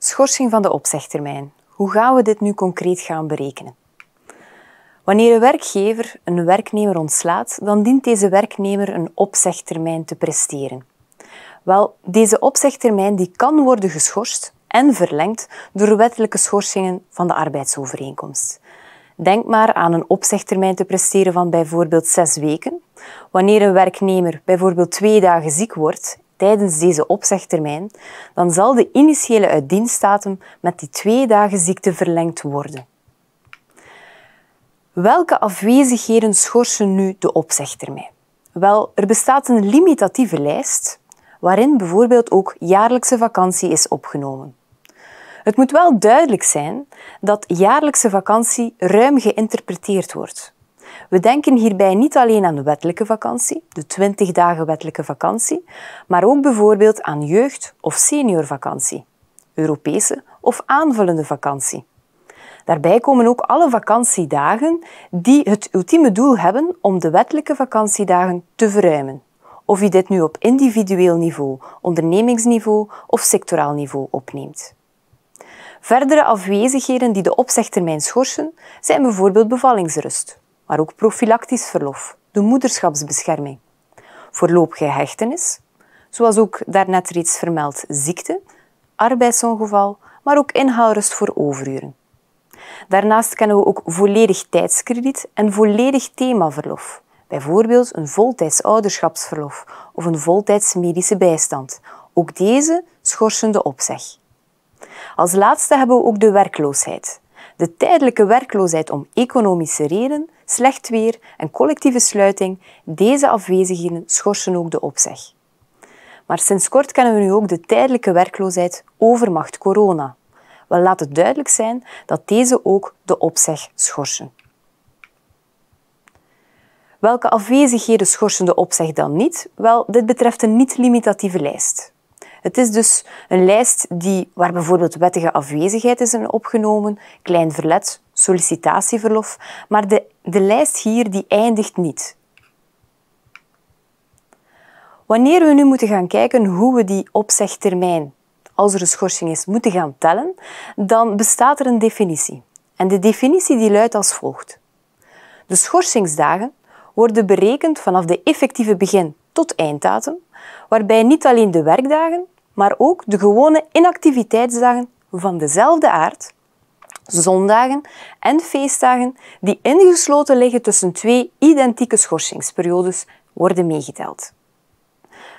Schorsing van de opzegtermijn. Hoe gaan we dit nu concreet gaan berekenen? Wanneer een werkgever een werknemer ontslaat, dan dient deze werknemer een opzegtermijn te presteren. Wel, deze opzegtermijn die kan worden geschorst en verlengd door wettelijke schorsingen van de arbeidsovereenkomst. Denk maar aan een opzegtermijn te presteren van bijvoorbeeld zes weken, wanneer een werknemer bijvoorbeeld twee dagen ziek wordt tijdens deze opzegtermijn, dan zal de initiële uitdienstdatum met die twee dagen ziekte verlengd worden. Welke afwezigheden schorsen nu de opzegtermijn? Wel, er bestaat een limitatieve lijst waarin bijvoorbeeld ook jaarlijkse vakantie is opgenomen. Het moet wel duidelijk zijn dat jaarlijkse vakantie ruim geïnterpreteerd wordt. We denken hierbij niet alleen aan de wettelijke vakantie, de 20 dagen wettelijke vakantie, maar ook bijvoorbeeld aan jeugd- of seniorvakantie, Europese of aanvullende vakantie. Daarbij komen ook alle vakantiedagen die het ultieme doel hebben om de wettelijke vakantiedagen te verruimen. Of je dit nu op individueel niveau, ondernemingsniveau of sectoraal niveau opneemt. Verdere afwezigheden die de opzegtermijn schorsen zijn bijvoorbeeld bevallingsrust, maar ook profilactisch verlof, de moederschapsbescherming, voorlopige zoals ook daarnet reeds vermeld ziekte, arbeidsongeval, maar ook inhouders voor overuren. Daarnaast kennen we ook volledig tijdskrediet en volledig themaverlof, bijvoorbeeld een voltijds ouderschapsverlof of een voltijds medische bijstand. Ook deze schorsende opzeg. Als laatste hebben we ook de werkloosheid, de tijdelijke werkloosheid om economische reden, slecht weer en collectieve sluiting, deze afwezigheden schorsen ook de opzeg. Maar sinds kort kennen we nu ook de tijdelijke werkloosheid overmacht corona. Wel laat het duidelijk zijn dat deze ook de opzeg schorsen. Welke afwezigheden schorsen de opzeg dan niet? Wel, dit betreft een niet-limitatieve lijst. Het is dus een lijst die, waar bijvoorbeeld wettige afwezigheid is opgenomen, klein verlet, sollicitatieverlof, maar de, de lijst hier die eindigt niet. Wanneer we nu moeten gaan kijken hoe we die opzegtermijn, als er een schorsing is, moeten gaan tellen, dan bestaat er een definitie. En de definitie die luidt als volgt. De schorsingsdagen worden berekend vanaf de effectieve begin tot einddatum waarbij niet alleen de werkdagen, maar ook de gewone inactiviteitsdagen van dezelfde aard, zondagen en feestdagen die ingesloten liggen tussen twee identieke schorsingsperiodes, worden meegeteld.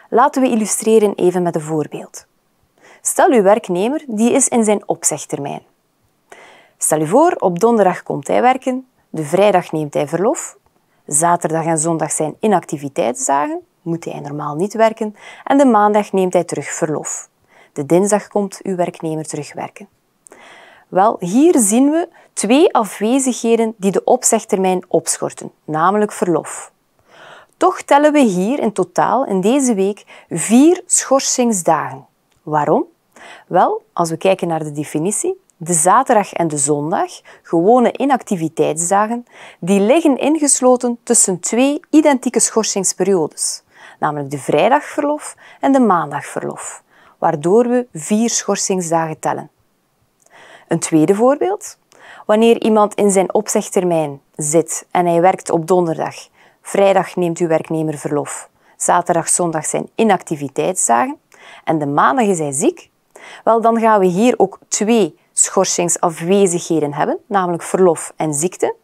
Laten we illustreren even met een voorbeeld. Stel uw werknemer die is in zijn opzegtermijn. Stel u voor, op donderdag komt hij werken, de vrijdag neemt hij verlof, zaterdag en zondag zijn inactiviteitsdagen moet hij normaal niet werken en de maandag neemt hij terug verlof. De dinsdag komt uw werknemer terugwerken. Wel, hier zien we twee afwezigheden die de opzegtermijn opschorten, namelijk verlof. Toch tellen we hier in totaal in deze week vier schorsingsdagen. Waarom? Wel, als we kijken naar de definitie, de zaterdag en de zondag, gewone inactiviteitsdagen, die liggen ingesloten tussen twee identieke schorsingsperiodes namelijk de vrijdagverlof en de maandagverlof, waardoor we vier schorsingsdagen tellen. Een tweede voorbeeld. Wanneer iemand in zijn opzegtermijn zit en hij werkt op donderdag, vrijdag neemt uw werknemer verlof, zaterdag, zondag zijn inactiviteitsdagen en de maandag is hij ziek, wel dan gaan we hier ook twee schorsingsafwezigheden hebben, namelijk verlof en ziekte.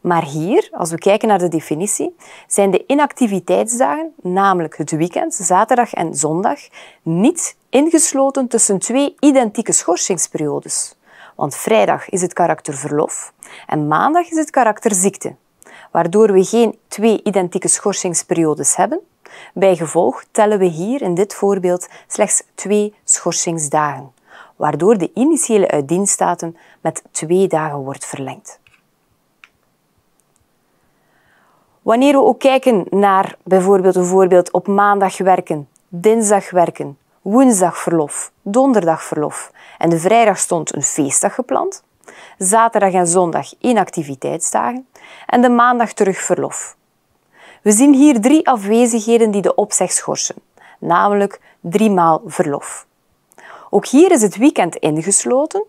Maar hier, als we kijken naar de definitie, zijn de inactiviteitsdagen, namelijk het weekend, zaterdag en zondag, niet ingesloten tussen twee identieke schorsingsperiodes. Want vrijdag is het karakter verlof en maandag is het karakter ziekte, waardoor we geen twee identieke schorsingsperiodes hebben. Bij gevolg tellen we hier in dit voorbeeld slechts twee schorsingsdagen, waardoor de initiële uitdienstdatum met twee dagen wordt verlengd. Wanneer we ook kijken naar bijvoorbeeld een voorbeeld op maandag werken, dinsdag werken, woensdag verlof, donderdag verlof en de vrijdag stond een feestdag gepland, zaterdag en zondag inactiviteitsdagen en de maandag terug verlof. We zien hier drie afwezigheden die de opzeg schorsen, namelijk drie maal verlof. Ook hier is het weekend ingesloten,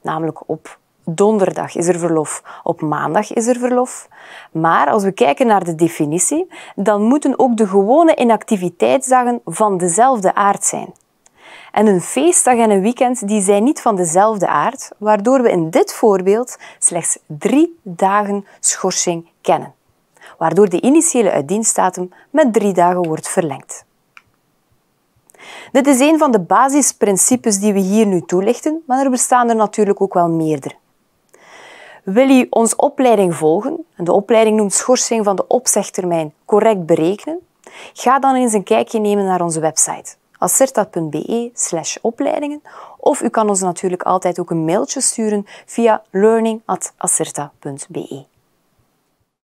namelijk op Donderdag is er verlof, op maandag is er verlof. Maar als we kijken naar de definitie, dan moeten ook de gewone inactiviteitsdagen van dezelfde aard zijn. En een feestdag en een weekend die zijn niet van dezelfde aard, waardoor we in dit voorbeeld slechts drie dagen schorsing kennen. Waardoor de initiële uitdienstdatum met drie dagen wordt verlengd. Dit is een van de basisprincipes die we hier nu toelichten, maar er bestaan er natuurlijk ook wel meerdere. Wil u onze opleiding volgen, en de opleiding noemt schorsing van de opzegtermijn correct berekenen, ga dan eens een kijkje nemen naar onze website acerta.be slash opleidingen of u kan ons natuurlijk altijd ook een mailtje sturen via learning.acerta.be.